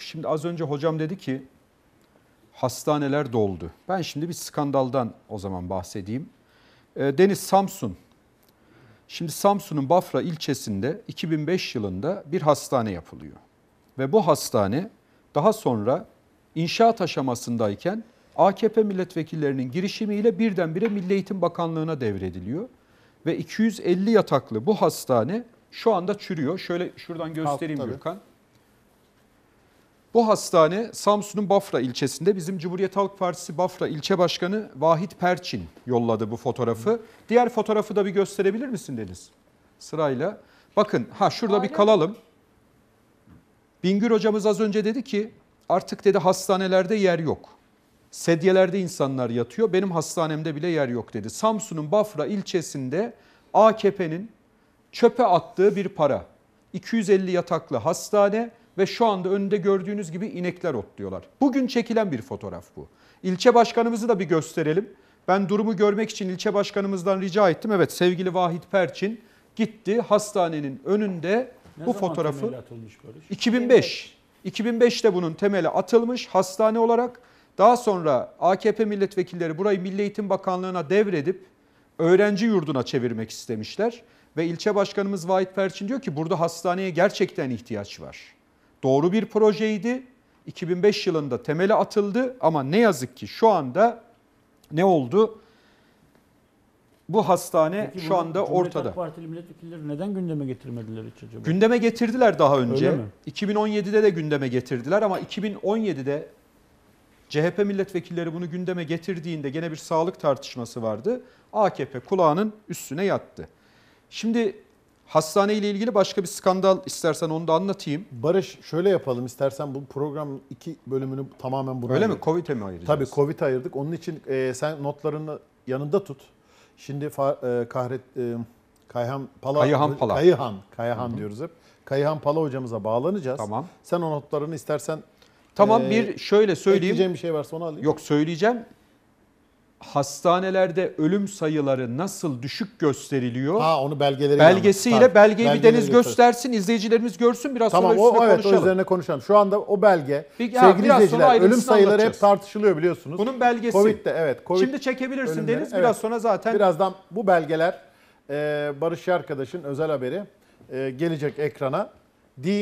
Şimdi az önce hocam dedi ki hastaneler doldu. Ben şimdi bir skandaldan o zaman bahsedeyim. Ee, Deniz Samsun. Şimdi Samsun'un Bafra ilçesinde 2005 yılında bir hastane yapılıyor. Ve bu hastane daha sonra inşaat aşamasındayken AKP milletvekillerinin girişimiyle birdenbire Milli Eğitim Bakanlığı'na devrediliyor. Ve 250 yataklı bu hastane şu anda çürüyor. Şöyle şuradan göstereyim Halk, Gürkan. Bu hastane Samsun'un Bafra ilçesinde bizim Cumhuriyet Halk Partisi Bafra ilçe başkanı Vahit Perçin yolladı bu fotoğrafı. Hı. Diğer fotoğrafı da bir gösterebilir misin Deniz? Sırayla. Bakın ha şurada Aynen. bir kalalım. Bingür hocamız az önce dedi ki artık dedi hastanelerde yer yok. Sedyelerde insanlar yatıyor. Benim hastanemde bile yer yok dedi. Samsun'un Bafra ilçesinde AKP'nin çöpe attığı bir para. 250 yataklı hastane ve şu anda önünde gördüğünüz gibi inekler otluyorlar. Bugün çekilen bir fotoğraf bu. İlçe başkanımızı da bir gösterelim. Ben durumu görmek için ilçe başkanımızdan rica ettim. Evet sevgili Vahit Perçin gitti hastanenin önünde ne bu fotoğrafı. atılmış Barış? 2005. 2005'te bunun temeli atılmış hastane olarak. Daha sonra AKP milletvekilleri burayı Milli Eğitim Bakanlığı'na devredip öğrenci yurduna çevirmek istemişler. Ve ilçe başkanımız Vahit Perçin diyor ki burada hastaneye gerçekten ihtiyaç var doğru bir projeydi. 2005 yılında temeli atıldı ama ne yazık ki şu anda ne oldu? Bu hastane Peki şu anda Cumhuriyet ortada. AK Partili milletvekilleri neden gündeme getirmediler hiç acaba? Gündeme getirdiler daha önce. Öyle mi? 2017'de de gündeme getirdiler ama 2017'de CHP milletvekilleri bunu gündeme getirdiğinde gene bir sağlık tartışması vardı. AKP kulağının üstüne yattı. Şimdi Hastane ile ilgili başka bir skandal istersen onu da anlatayım. Barış şöyle yapalım istersen bu program iki bölümünü tamamen buna Öyle ayırdık. mi? Covid'e mi ayıracağız? Tabii covid ayırdık. Onun için e, sen notlarını yanında tut. Şimdi fa- e, Kahret e, Kayhan Pala Kayhan Pala. Kayhan, Kayhan Hı -hı. diyoruz hep. Kayhan Pala hocamıza bağlanacağız. Tamam. Sen o notlarını istersen Tamam ee, bir şöyle söyleyeyim. Ekleyeceğim bir şey varsa onu alayım. Yok söyleyeceğim hastanelerde ölüm sayıları nasıl düşük gösteriliyor? Ha onu belgeleriyle. Belgesiyle tamam. belgeyi bir Deniz göstersin, izleyicilerimiz görsün biraz tamam, sonra o, üstüne o, evet, konuşalım. o üzerine konuşalım. Şu anda o belge bir, sevgili izleyiciler ölüm sayıları hep tartışılıyor biliyorsunuz. Bunun belgesi. Covid'de evet. COVID Şimdi çekebilirsin ölümleri. Deniz biraz evet. sonra zaten. Birazdan bu belgeler e, Barış arkadaşın özel haberi e, gelecek ekrana. Diyeyim